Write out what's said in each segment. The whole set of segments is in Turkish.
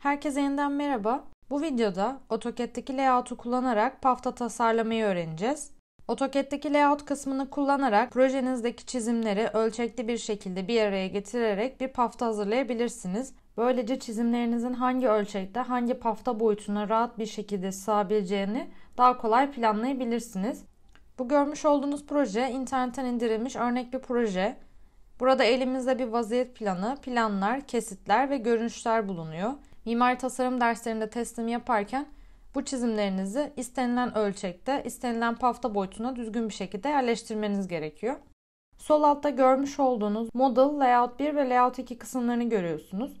Herkese yeniden merhaba. Bu videoda AutoCAD'deki layout'u kullanarak pafta tasarlamayı öğreneceğiz. AutoCAD'deki layout kısmını kullanarak projenizdeki çizimleri ölçekli bir şekilde bir araya getirerek bir pafta hazırlayabilirsiniz. Böylece çizimlerinizin hangi ölçekte, hangi pafta boyutuna rahat bir şekilde sığabileceğini daha kolay planlayabilirsiniz. Bu görmüş olduğunuz proje internetten indirilmiş örnek bir proje. Burada elimizde bir vaziyet planı, planlar, kesitler ve görünüşler bulunuyor mimari tasarım derslerinde teslimi yaparken bu çizimlerinizi istenilen ölçekte, istenilen pafta boyutuna düzgün bir şekilde yerleştirmeniz gerekiyor. Sol altta görmüş olduğunuz Model, Layout 1 ve Layout 2 kısımlarını görüyorsunuz.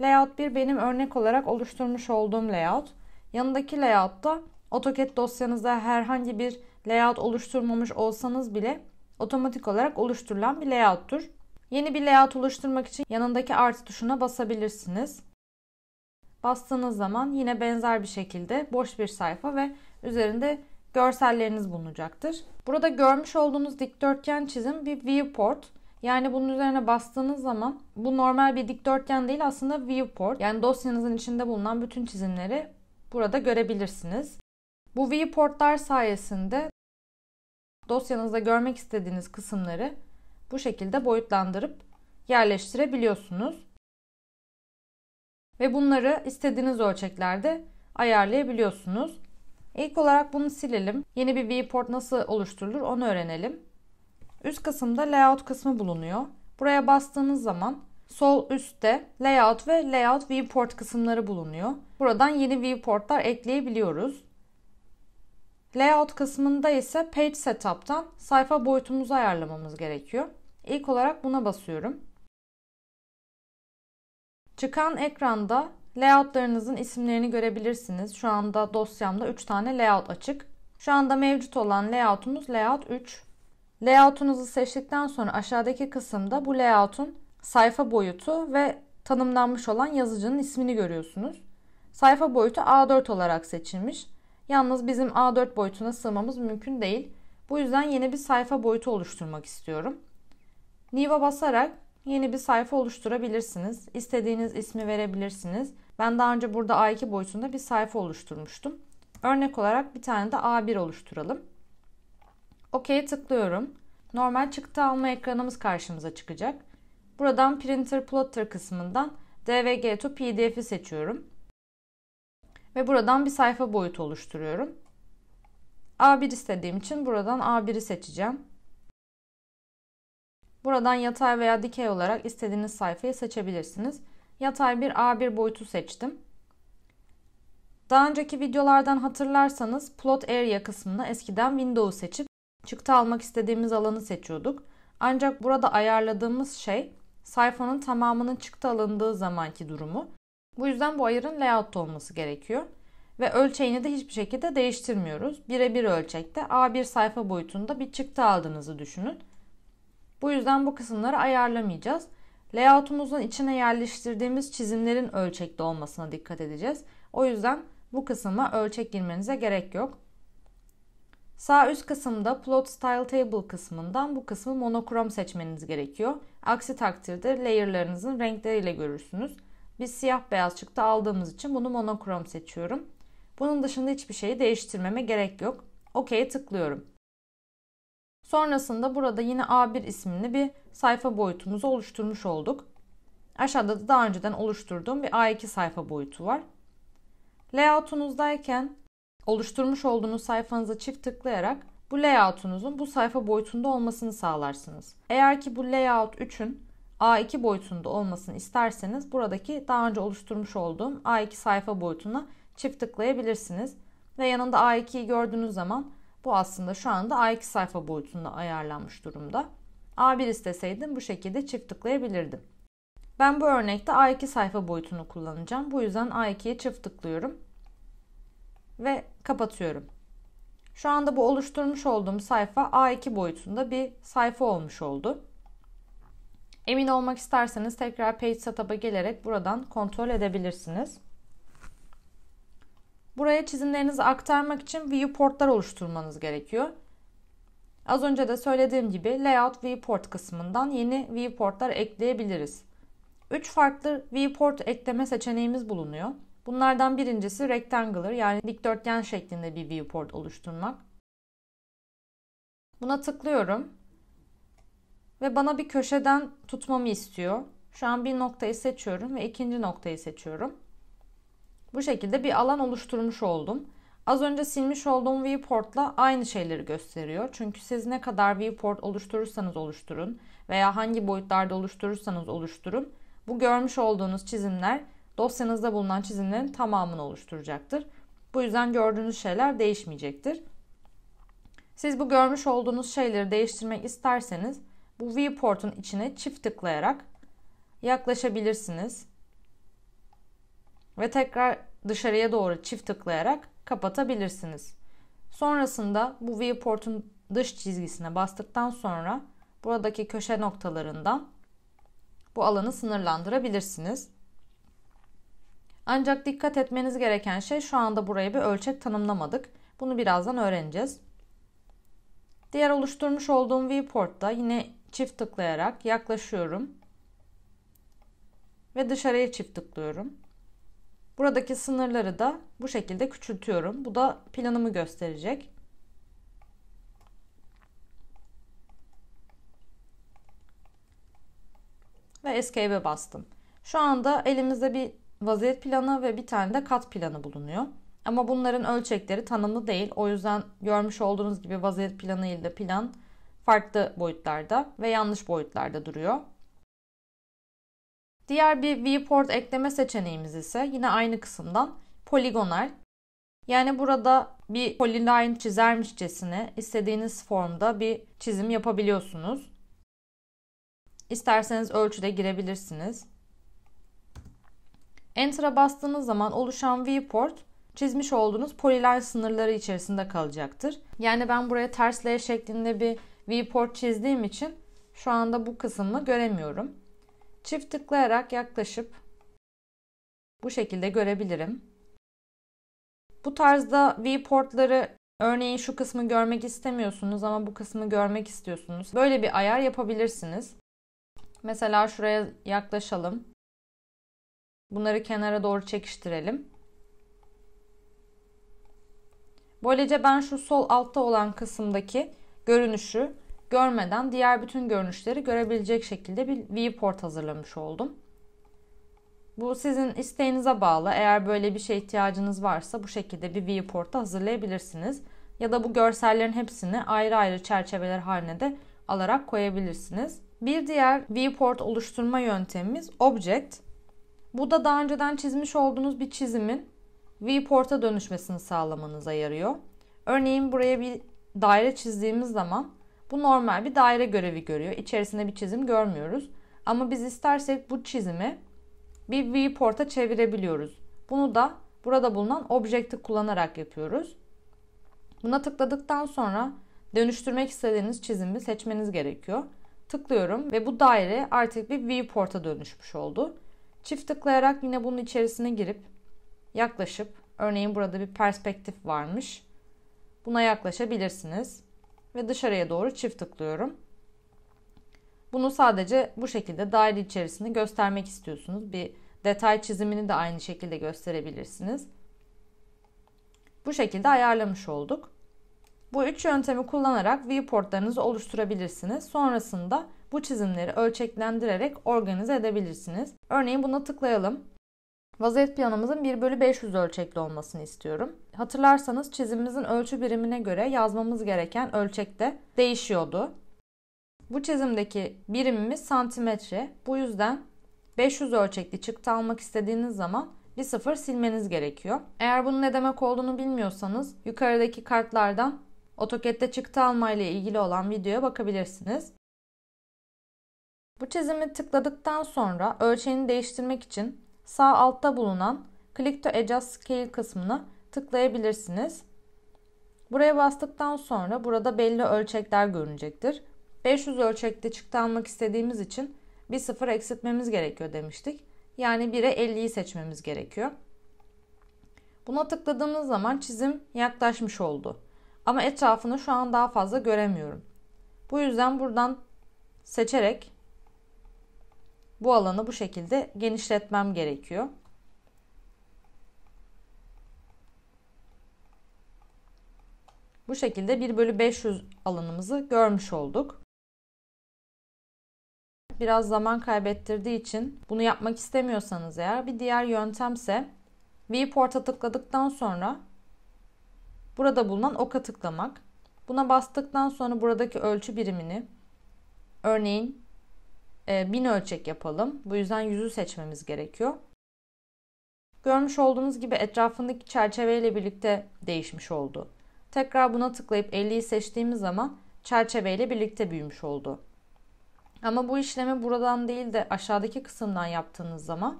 Layout 1 benim örnek olarak oluşturmuş olduğum layout. Yanındaki layout'ta AutoCAD dosyanızda herhangi bir layout oluşturmamış olsanız bile otomatik olarak oluşturulan bir layout'tur. Yeni bir layout oluşturmak için yanındaki artı tuşuna basabilirsiniz bastığınız zaman yine benzer bir şekilde boş bir sayfa ve üzerinde görselleriniz bulunacaktır. Burada görmüş olduğunuz dikdörtgen çizim bir viewport. Yani bunun üzerine bastığınız zaman bu normal bir dikdörtgen değil aslında viewport. Yani dosyanızın içinde bulunan bütün çizimleri burada görebilirsiniz. Bu viewportlar sayesinde dosyanızda görmek istediğiniz kısımları bu şekilde boyutlandırıp yerleştirebiliyorsunuz. Ve bunları istediğiniz ölçeklerde ayarlayabiliyorsunuz. İlk olarak bunu silelim. Yeni bir viewport nasıl oluşturulur onu öğrenelim. Üst kısımda layout kısmı bulunuyor. Buraya bastığınız zaman sol üstte layout ve layout viewport kısımları bulunuyor. Buradan yeni viewportlar ekleyebiliyoruz. Layout kısmında ise page setup'tan sayfa boyutumuzu ayarlamamız gerekiyor. İlk olarak buna basıyorum. Çıkan ekranda layoutlarınızın isimlerini görebilirsiniz. Şu anda dosyamda 3 tane layout açık. Şu anda mevcut olan layoutumuz layout 3. Layoutunuzu seçtikten sonra aşağıdaki kısımda bu layoutun sayfa boyutu ve tanımlanmış olan yazıcının ismini görüyorsunuz. Sayfa boyutu A4 olarak seçilmiş. Yalnız bizim A4 boyutuna sığmamız mümkün değil. Bu yüzden yeni bir sayfa boyutu oluşturmak istiyorum. Niva basarak yeni bir sayfa oluşturabilirsiniz. İstediğiniz ismi verebilirsiniz. Ben daha önce burada A2 boyutunda bir sayfa oluşturmuştum. Örnek olarak bir tane de A1 oluşturalım. OK'ye tıklıyorum. Normal çıktı alma ekranımız karşımıza çıkacak. Buradan Printer Plotter kısmından DVG to PDF'i seçiyorum. Ve buradan bir sayfa boyutu oluşturuyorum. A1 istediğim için buradan A1'i seçeceğim. Buradan yatay veya dikey olarak istediğiniz sayfayı seçebilirsiniz. Yatay bir A1 boyutu seçtim. Daha önceki videolardan hatırlarsanız Plot Area kısmında eskiden Window'u seçip çıktı almak istediğimiz alanı seçiyorduk. Ancak burada ayarladığımız şey sayfanın tamamının çıktı alındığı zamanki durumu. Bu yüzden bu ayarın layout olması gerekiyor. Ve ölçeğini de hiçbir şekilde değiştirmiyoruz. Birebir ölçekte A1 sayfa boyutunda bir çıktı aldığınızı düşünün. Bu yüzden bu kısımları ayarlamayacağız. Layoutumuzun içine yerleştirdiğimiz çizimlerin ölçekli olmasına dikkat edeceğiz. O yüzden bu kısma ölçek girmenize gerek yok. Sağ üst kısımda Plot Style Table kısmından bu kısmı monokrom seçmeniz gerekiyor. Aksi takdirde layer'larınızın renkleriyle görürsünüz. Biz siyah beyaz çıktı aldığımız için bunu monokrom seçiyorum. Bunun dışında hiçbir şeyi değiştirmeme gerek yok. OK'ye tıklıyorum. Sonrasında burada yine A1 isimli bir sayfa boyutumuzu oluşturmuş olduk. Aşağıda da daha önceden oluşturduğum bir A2 sayfa boyutu var. Layoutunuzdayken oluşturmuş olduğunuz sayfanıza çift tıklayarak bu layoutunuzun bu sayfa boyutunda olmasını sağlarsınız. Eğer ki bu layout 3'ün A2 boyutunda olmasını isterseniz buradaki daha önce oluşturmuş olduğum A2 sayfa boyutuna çift tıklayabilirsiniz. Ve yanında A2'yi gördüğünüz zaman bu aslında şu anda A2 sayfa boyutunda ayarlanmış durumda. A1 isteseydim bu şekilde çift tıklayabilirdim. Ben bu örnekte A2 sayfa boyutunu kullanacağım. Bu yüzden A2'ye çift tıklıyorum ve kapatıyorum. Şu anda bu oluşturmuş olduğum sayfa A2 boyutunda bir sayfa olmuş oldu. Emin olmak isterseniz tekrar Page Setup'a gelerek buradan kontrol edebilirsiniz. Buraya çizimlerinizi aktarmak için viewportlar oluşturmanız gerekiyor. Az önce de söylediğim gibi layout viewport kısmından yeni viewportlar ekleyebiliriz. 3 farklı viewport ekleme seçeneğimiz bulunuyor. Bunlardan birincisi rectangular yani dikdörtgen şeklinde bir viewport oluşturmak. Buna tıklıyorum ve bana bir köşeden tutmamı istiyor. Şu an bir noktayı seçiyorum ve ikinci noktayı seçiyorum. Bu şekilde bir alan oluşturmuş oldum. Az önce silmiş olduğum viewport'la aynı şeyleri gösteriyor. Çünkü siz ne kadar viewport oluşturursanız oluşturun veya hangi boyutlarda oluşturursanız oluşturun. Bu görmüş olduğunuz çizimler dosyanızda bulunan çizimlerin tamamını oluşturacaktır. Bu yüzden gördüğünüz şeyler değişmeyecektir. Siz bu görmüş olduğunuz şeyleri değiştirmek isterseniz bu viewport'un içine çift tıklayarak yaklaşabilirsiniz ve tekrar dışarıya doğru çift tıklayarak kapatabilirsiniz. Sonrasında bu viewport'un dış çizgisine bastıktan sonra buradaki köşe noktalarından bu alanı sınırlandırabilirsiniz. Ancak dikkat etmeniz gereken şey şu anda buraya bir ölçek tanımlamadık. Bunu birazdan öğreneceğiz. Diğer oluşturmuş olduğum viewport'ta yine çift tıklayarak yaklaşıyorum ve dışarıya çift tıklıyorum. Buradaki sınırları da bu şekilde küçültüyorum. Bu da planımı gösterecek. Ve Escape'e bastım. Şu anda elimizde bir vaziyet planı ve bir tane de kat planı bulunuyor. Ama bunların ölçekleri tanımlı değil. O yüzden görmüş olduğunuz gibi vaziyet planı ile plan farklı boyutlarda ve yanlış boyutlarda duruyor. Diğer bir viewport ekleme seçeneğimiz ise yine aynı kısımdan poligonal. Yani burada bir polyline çizermişçesine istediğiniz formda bir çizim yapabiliyorsunuz. İsterseniz ölçüde girebilirsiniz. Enter'a bastığınız zaman oluşan viewport çizmiş olduğunuz polyline sınırları içerisinde kalacaktır. Yani ben buraya ters L şeklinde bir viewport çizdiğim için şu anda bu kısmı göremiyorum. Çift tıklayarak yaklaşıp bu şekilde görebilirim. Bu tarzda viewportları örneğin şu kısmı görmek istemiyorsunuz ama bu kısmı görmek istiyorsunuz. Böyle bir ayar yapabilirsiniz. Mesela şuraya yaklaşalım. Bunları kenara doğru çekiştirelim. Böylece ben şu sol altta olan kısımdaki görünüşü görmeden diğer bütün görünüşleri görebilecek şekilde bir viewport hazırlamış oldum. Bu sizin isteğinize bağlı. Eğer böyle bir şey ihtiyacınız varsa bu şekilde bir viewport'ta hazırlayabilirsiniz. Ya da bu görsellerin hepsini ayrı ayrı çerçeveler haline de alarak koyabilirsiniz. Bir diğer viewport oluşturma yöntemimiz object. Bu da daha önceden çizmiş olduğunuz bir çizimin viewport'a dönüşmesini sağlamanıza yarıyor. Örneğin buraya bir daire çizdiğimiz zaman bu normal bir daire görevi görüyor. İçerisinde bir çizim görmüyoruz. Ama biz istersek bu çizimi bir viewport'a çevirebiliyoruz. Bunu da burada bulunan objekti kullanarak yapıyoruz. Buna tıkladıktan sonra dönüştürmek istediğiniz çizimi seçmeniz gerekiyor. Tıklıyorum ve bu daire artık bir viewport'a dönüşmüş oldu. Çift tıklayarak yine bunun içerisine girip yaklaşıp örneğin burada bir perspektif varmış. Buna yaklaşabilirsiniz ve dışarıya doğru çift tıklıyorum. Bunu sadece bu şekilde daire içerisinde göstermek istiyorsunuz. Bir detay çizimini de aynı şekilde gösterebilirsiniz. Bu şekilde ayarlamış olduk. Bu üç yöntemi kullanarak viewportlarınızı oluşturabilirsiniz. Sonrasında bu çizimleri ölçeklendirerek organize edebilirsiniz. Örneğin buna tıklayalım. Vaziyet planımızın 1 bölü 500 ölçekli olmasını istiyorum. Hatırlarsanız çizimimizin ölçü birimine göre yazmamız gereken ölçekte değişiyordu. Bu çizimdeki birimimiz santimetre. Bu yüzden 500 ölçekli çıktı almak istediğiniz zaman bir sıfır silmeniz gerekiyor. Eğer bunun ne demek olduğunu bilmiyorsanız yukarıdaki kartlardan AutoCAD'de çıktı alma ile ilgili olan videoya bakabilirsiniz. Bu çizimi tıkladıktan sonra ölçeğini değiştirmek için sağ altta bulunan Click to Adjust Scale kısmını tıklayabilirsiniz. Buraya bastıktan sonra burada belli ölçekler görünecektir. 500 ölçekte çıktı almak istediğimiz için bir sıfır eksiltmemiz gerekiyor demiştik. Yani 1'e 50'yi seçmemiz gerekiyor. Buna tıkladığımız zaman çizim yaklaşmış oldu. Ama etrafını şu an daha fazla göremiyorum. Bu yüzden buradan seçerek bu alanı bu şekilde genişletmem gerekiyor. Bu şekilde 1 bölü 500 alanımızı görmüş olduk. Biraz zaman kaybettirdiği için bunu yapmak istemiyorsanız eğer bir diğer yöntemse viewport'a tıkladıktan sonra burada bulunan oka tıklamak. Buna bastıktan sonra buradaki ölçü birimini örneğin 1000 e, ölçek yapalım. Bu yüzden yüzü seçmemiz gerekiyor. Görmüş olduğunuz gibi etrafındaki çerçeveyle birlikte değişmiş oldu. Tekrar buna tıklayıp 50'yi seçtiğimiz zaman çerçeveyle birlikte büyümüş oldu. Ama bu işlemi buradan değil de aşağıdaki kısımdan yaptığınız zaman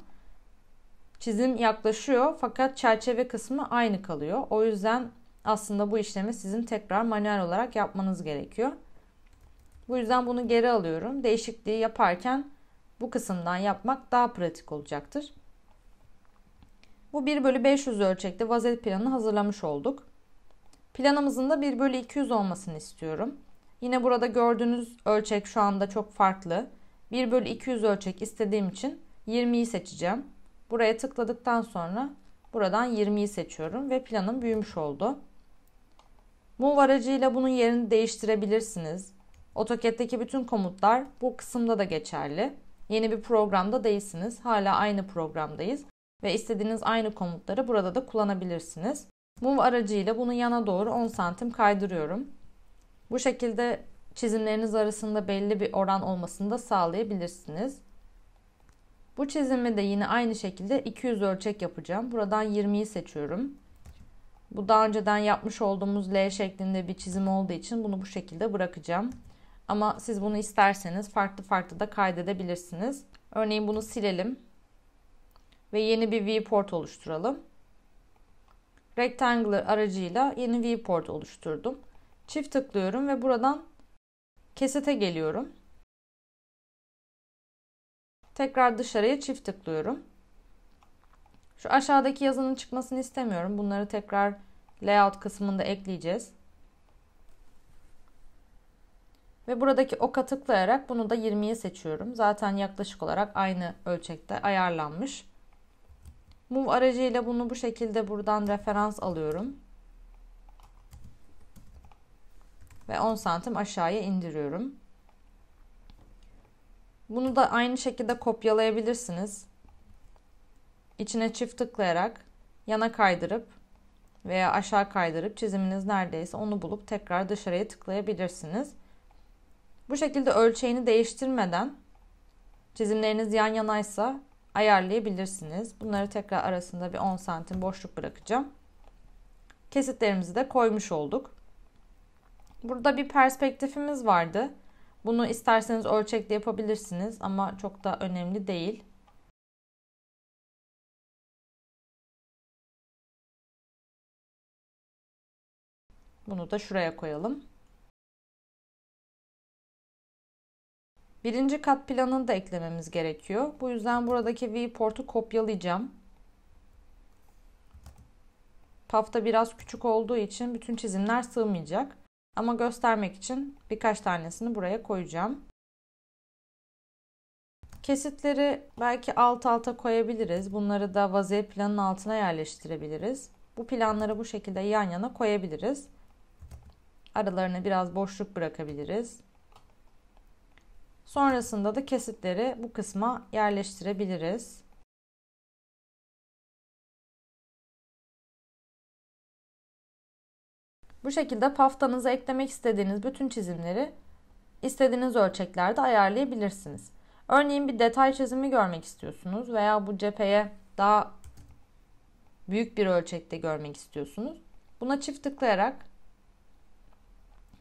çizim yaklaşıyor fakat çerçeve kısmı aynı kalıyor. O yüzden aslında bu işlemi sizin tekrar manuel olarak yapmanız gerekiyor. Bu yüzden bunu geri alıyorum. Değişikliği yaparken bu kısımdan yapmak daha pratik olacaktır. Bu 1 bölü 500 ölçekte vazet planını hazırlamış olduk. Planımızın da 1 bölü 200 olmasını istiyorum. Yine burada gördüğünüz ölçek şu anda çok farklı. 1 bölü 200 ölçek istediğim için 20'yi seçeceğim. Buraya tıkladıktan sonra buradan 20'yi seçiyorum ve planım büyümüş oldu. Move aracıyla bunun yerini değiştirebilirsiniz. AutoCAD'deki bütün komutlar bu kısımda da geçerli. Yeni bir programda değilsiniz. Hala aynı programdayız ve istediğiniz aynı komutları burada da kullanabilirsiniz. Mum aracıyla bunu yana doğru 10 santim kaydırıyorum. Bu şekilde çizimleriniz arasında belli bir oran olmasını da sağlayabilirsiniz. Bu çizimi de yine aynı şekilde 200 ölçek yapacağım. Buradan 20'yi seçiyorum. Bu daha önceden yapmış olduğumuz L şeklinde bir çizim olduğu için bunu bu şekilde bırakacağım. Ama siz bunu isterseniz farklı farklı da kaydedebilirsiniz. Örneğin bunu silelim ve yeni bir viewport oluşturalım. Rectangular aracıyla yeni viewport oluşturdum. Çift tıklıyorum ve buradan kesete geliyorum. Tekrar dışarıya çift tıklıyorum. Şu aşağıdaki yazının çıkmasını istemiyorum. Bunları tekrar layout kısmında ekleyeceğiz. Ve buradaki oka tıklayarak bunu da 20'ye seçiyorum. Zaten yaklaşık olarak aynı ölçekte ayarlanmış. Move aracıyla bunu bu şekilde buradan referans alıyorum. Ve 10 santim aşağıya indiriyorum. Bunu da aynı şekilde kopyalayabilirsiniz. İçine çift tıklayarak yana kaydırıp veya aşağı kaydırıp çiziminiz neredeyse onu bulup tekrar dışarıya tıklayabilirsiniz. Bu şekilde ölçeğini değiştirmeden çizimleriniz yan yanaysa ayarlayabilirsiniz. Bunları tekrar arasında bir 10 santim boşluk bırakacağım. Kesitlerimizi de koymuş olduk. Burada bir perspektifimiz vardı. Bunu isterseniz ölçekli yapabilirsiniz ama çok da önemli değil. Bunu da şuraya koyalım. Birinci kat planını da eklememiz gerekiyor. Bu yüzden buradaki viewport'u kopyalayacağım. Pafta biraz küçük olduğu için bütün çizimler sığmayacak. Ama göstermek için birkaç tanesini buraya koyacağım. Kesitleri belki alt alta koyabiliriz. Bunları da vaziye planın altına yerleştirebiliriz. Bu planları bu şekilde yan yana koyabiliriz. Aralarına biraz boşluk bırakabiliriz. Sonrasında da kesitleri bu kısma yerleştirebiliriz. Bu şekilde paftanıza eklemek istediğiniz bütün çizimleri istediğiniz ölçeklerde ayarlayabilirsiniz. Örneğin bir detay çizimi görmek istiyorsunuz veya bu cepheye daha büyük bir ölçekte görmek istiyorsunuz. Buna çift tıklayarak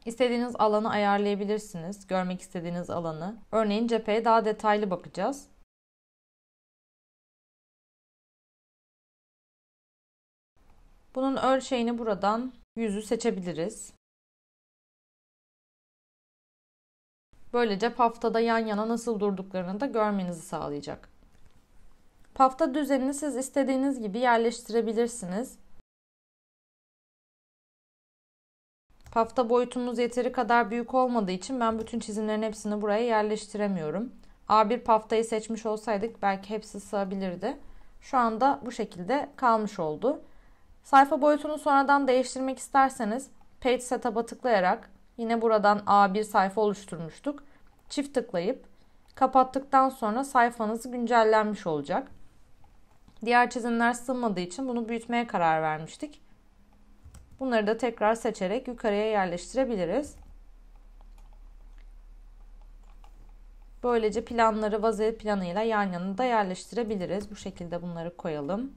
İstediğiniz alanı ayarlayabilirsiniz. Görmek istediğiniz alanı. Örneğin cepheye daha detaylı bakacağız. Bunun ölçeğini buradan yüzü seçebiliriz. Böylece paftada yan yana nasıl durduklarını da görmenizi sağlayacak. Pafta düzenini siz istediğiniz gibi yerleştirebilirsiniz. Pafta boyutumuz yeteri kadar büyük olmadığı için ben bütün çizimlerin hepsini buraya yerleştiremiyorum. A1 paftayı seçmiş olsaydık belki hepsi sığabilirdi. Şu anda bu şekilde kalmış oldu. Sayfa boyutunu sonradan değiştirmek isterseniz Page Setup'a tıklayarak yine buradan A1 sayfa oluşturmuştuk. Çift tıklayıp kapattıktan sonra sayfanız güncellenmiş olacak. Diğer çizimler sığmadığı için bunu büyütmeye karar vermiştik. Bunları da tekrar seçerek yukarıya yerleştirebiliriz. Böylece planları vaze planıyla yan yana da yerleştirebiliriz. Bu şekilde bunları koyalım.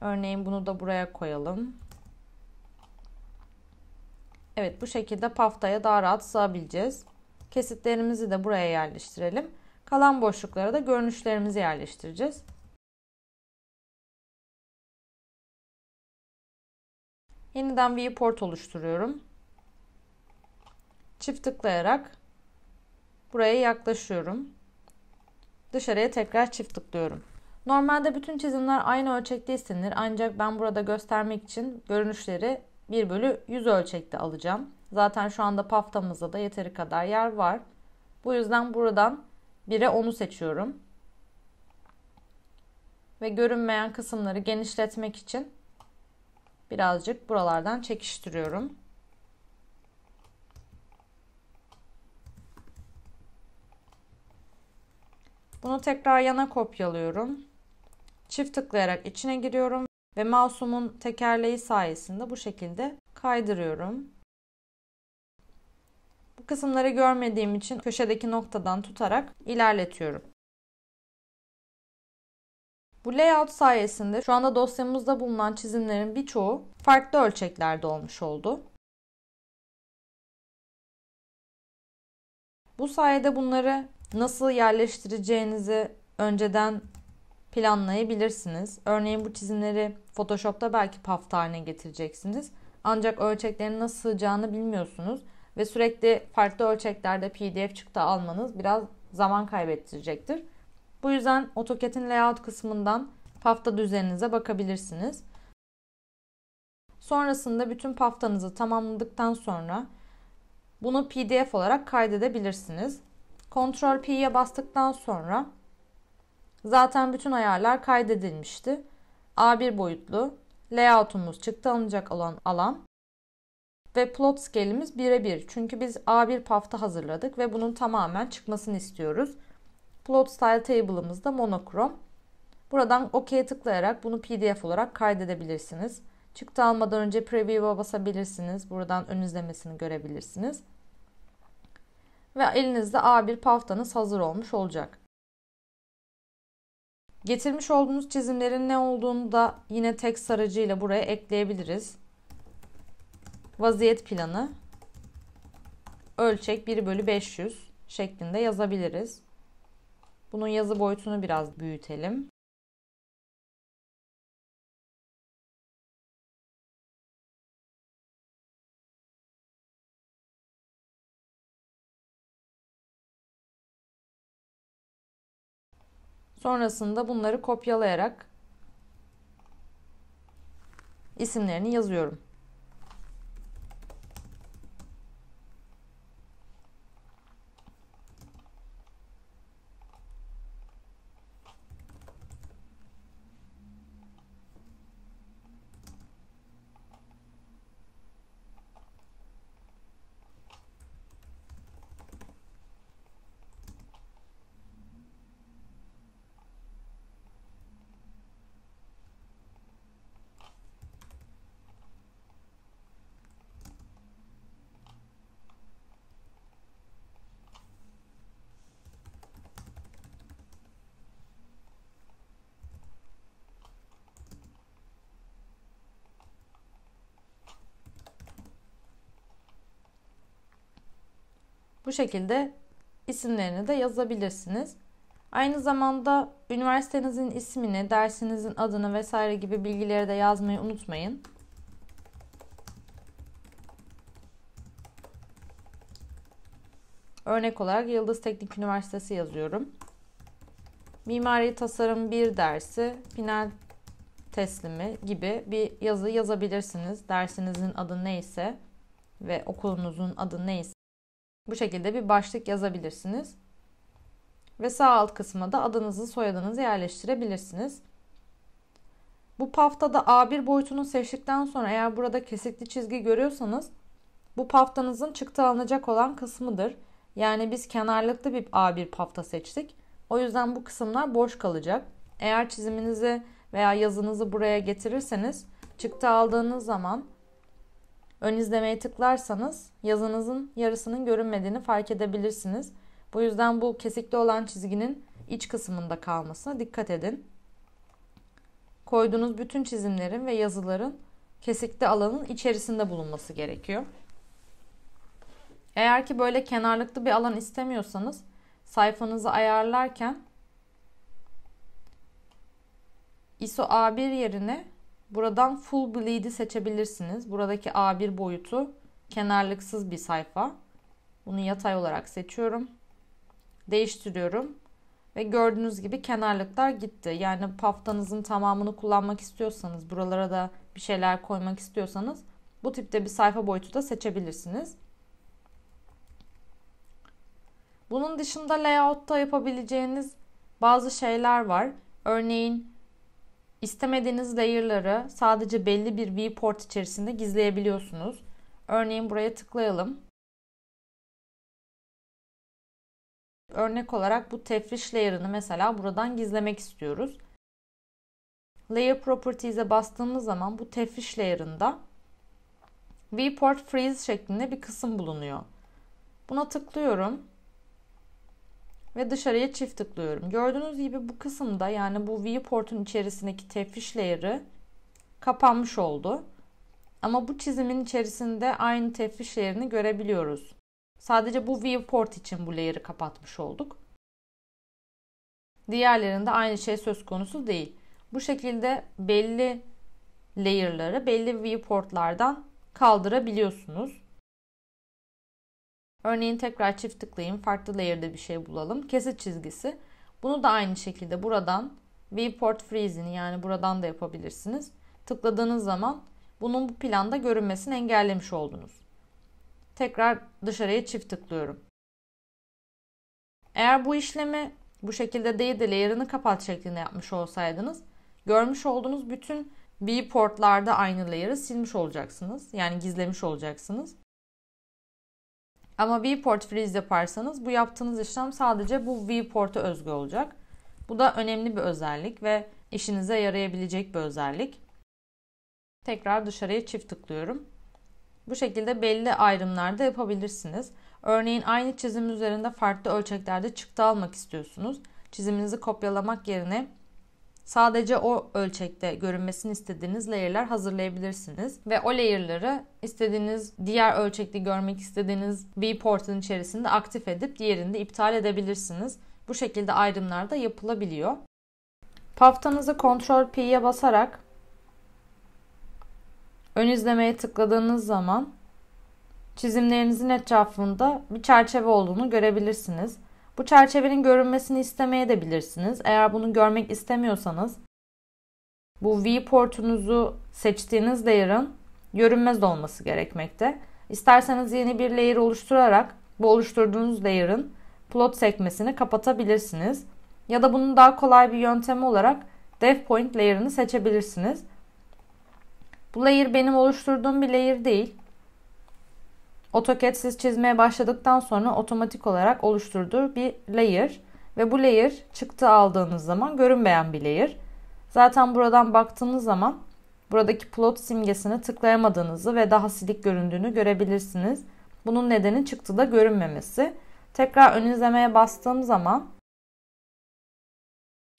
Örneğin bunu da buraya koyalım. Evet bu şekilde paftaya daha rahat sığabileceğiz. Kesitlerimizi de buraya yerleştirelim. Kalan boşluklara da görünüşlerimizi yerleştireceğiz. Yeniden viewport oluşturuyorum. Çift tıklayarak buraya yaklaşıyorum. Dışarıya tekrar çift tıklıyorum. Normalde bütün çizimler aynı ölçekte istenir ancak ben burada göstermek için görünüşleri 1 bölü 100 ölçekte alacağım. Zaten şu anda paftamızda da yeteri kadar yer var. Bu yüzden buradan 1'e 10'u seçiyorum. Ve görünmeyen kısımları genişletmek için birazcık buralardan çekiştiriyorum. Bunu tekrar yana kopyalıyorum. Çift tıklayarak içine giriyorum ve mouse'umun tekerleği sayesinde bu şekilde kaydırıyorum. Bu kısımları görmediğim için köşedeki noktadan tutarak ilerletiyorum. Bu layout sayesinde şu anda dosyamızda bulunan çizimlerin birçoğu farklı ölçeklerde olmuş oldu. Bu sayede bunları nasıl yerleştireceğinizi önceden planlayabilirsiniz. Örneğin bu çizimleri Photoshop'ta belki paf haline getireceksiniz. Ancak ölçeklerin nasıl sığacağını bilmiyorsunuz ve sürekli farklı ölçeklerde PDF çıktı almanız biraz zaman kaybettirecektir. Bu yüzden AutoCAD'in layout kısmından pafta düzeninize bakabilirsiniz. Sonrasında bütün paftanızı tamamladıktan sonra bunu PDF olarak kaydedebilirsiniz. Ctrl P'ye bastıktan sonra zaten bütün ayarlar kaydedilmişti. A1 boyutlu layoutumuz çıktı alınacak olan alan ve plot scale'imiz birebir. Çünkü biz A1 pafta hazırladık ve bunun tamamen çıkmasını istiyoruz. Plot Style Table'ımızda monokrom. Buradan OK'ye tıklayarak bunu PDF olarak kaydedebilirsiniz. Çıktı almadan önce Preview'a basabilirsiniz. Buradan ön izlemesini görebilirsiniz. Ve elinizde A1 paftanız hazır olmuş olacak. Getirmiş olduğunuz çizimlerin ne olduğunu da yine tek sarıcıyla buraya ekleyebiliriz. Vaziyet planı ölçek 1 bölü 500 şeklinde yazabiliriz. Bunun yazı boyutunu biraz büyütelim. Sonrasında bunları kopyalayarak isimlerini yazıyorum. Bu şekilde isimlerini de yazabilirsiniz. Aynı zamanda üniversitenizin ismini, dersinizin adını vesaire gibi bilgileri de yazmayı unutmayın. Örnek olarak Yıldız Teknik Üniversitesi yazıyorum. Mimari Tasarım 1 dersi, final teslimi gibi bir yazı yazabilirsiniz. Dersinizin adı neyse ve okulunuzun adı neyse bu şekilde bir başlık yazabilirsiniz. Ve sağ alt kısma da adınızı soyadınızı yerleştirebilirsiniz. Bu paftada A1 boyutunu seçtikten sonra eğer burada kesikli çizgi görüyorsanız bu paftanızın çıktı alınacak olan kısmıdır. Yani biz kenarlıklı bir A1 pafta seçtik. O yüzden bu kısımlar boş kalacak. Eğer çiziminizi veya yazınızı buraya getirirseniz çıktı aldığınız zaman Ön izlemeye tıklarsanız yazınızın yarısının görünmediğini fark edebilirsiniz. Bu yüzden bu kesikli olan çizginin iç kısmında kalmasına dikkat edin. Koyduğunuz bütün çizimlerin ve yazıların kesikli alanın içerisinde bulunması gerekiyor. Eğer ki böyle kenarlıklı bir alan istemiyorsanız sayfanızı ayarlarken ISO A1 yerine Buradan full bleed'i seçebilirsiniz. Buradaki A1 boyutu kenarlıksız bir sayfa. Bunu yatay olarak seçiyorum. Değiştiriyorum. Ve gördüğünüz gibi kenarlıklar gitti. Yani paftanızın tamamını kullanmak istiyorsanız, buralara da bir şeyler koymak istiyorsanız bu tipte bir sayfa boyutu da seçebilirsiniz. Bunun dışında layout'ta yapabileceğiniz bazı şeyler var. Örneğin İstemediğiniz layer'ları sadece belli bir viewport içerisinde gizleyebiliyorsunuz. Örneğin buraya tıklayalım. Örnek olarak bu tefriş layer'ını mesela buradan gizlemek istiyoruz. Layer Properties'e bastığımız zaman bu tefriş layer'ında Viewport Freeze şeklinde bir kısım bulunuyor. Buna tıklıyorum ve dışarıya çift tıklıyorum. Gördüğünüz gibi bu kısımda yani bu viewport'un içerisindeki tefriş layer'ı kapanmış oldu. Ama bu çizimin içerisinde aynı tefriş layer'ını görebiliyoruz. Sadece bu viewport için bu layer'ı kapatmış olduk. Diğerlerinde aynı şey söz konusu değil. Bu şekilde belli layer'ları belli viewport'lardan kaldırabiliyorsunuz. Örneğin tekrar çift tıklayayım. Farklı layer'da bir şey bulalım. Kesit çizgisi. Bunu da aynı şekilde buradan viewport freeze'ini yani buradan da yapabilirsiniz. Tıkladığınız zaman bunun bu planda görünmesini engellemiş oldunuz. Tekrar dışarıya çift tıklıyorum. Eğer bu işlemi bu şekilde değil de layer'ını kapat şeklinde yapmış olsaydınız görmüş olduğunuz bütün viewportlarda aynı layer'ı silmiş olacaksınız. Yani gizlemiş olacaksınız. Ama viewport freeze yaparsanız bu yaptığınız işlem sadece bu viewport'a özgü olacak. Bu da önemli bir özellik ve işinize yarayabilecek bir özellik. Tekrar dışarıya çift tıklıyorum. Bu şekilde belli ayrımlarda yapabilirsiniz. Örneğin aynı çizim üzerinde farklı ölçeklerde çıktı almak istiyorsunuz. Çiziminizi kopyalamak yerine Sadece o ölçekte görünmesini istediğiniz layer'lar hazırlayabilirsiniz. Ve o layer'ları istediğiniz diğer ölçekte görmek istediğiniz viewport'un içerisinde aktif edip diğerini de iptal edebilirsiniz. Bu şekilde ayrımlar da yapılabiliyor. Paftanızı Ctrl P'ye basarak ön izlemeye tıkladığınız zaman çizimlerinizin etrafında bir çerçeve olduğunu görebilirsiniz. Bu çerçevenin görünmesini istemeye de bilirsiniz. Eğer bunu görmek istemiyorsanız bu viewport'unuzu seçtiğiniz layer'ın görünmez olması gerekmekte. İsterseniz yeni bir layer oluşturarak bu oluşturduğunuz layer'ın plot sekmesini kapatabilirsiniz. Ya da bunun daha kolay bir yöntemi olarak dev point layer'ını seçebilirsiniz. Bu layer benim oluşturduğum bir layer değil. AutoCAD siz çizmeye başladıktan sonra otomatik olarak oluşturduğu bir layer ve bu layer çıktı aldığınız zaman görünmeyen bir layer. Zaten buradan baktığınız zaman buradaki plot simgesine tıklayamadığınızı ve daha silik göründüğünü görebilirsiniz. Bunun nedeni çıktıda görünmemesi. Tekrar ön izlemeye bastığım zaman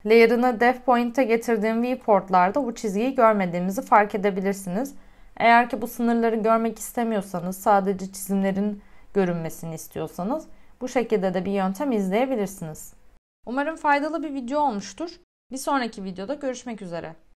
layer'ını def point'e getirdiğim viewportlarda bu çizgiyi görmediğimizi fark edebilirsiniz. Eğer ki bu sınırları görmek istemiyorsanız, sadece çizimlerin görünmesini istiyorsanız bu şekilde de bir yöntem izleyebilirsiniz. Umarım faydalı bir video olmuştur. Bir sonraki videoda görüşmek üzere.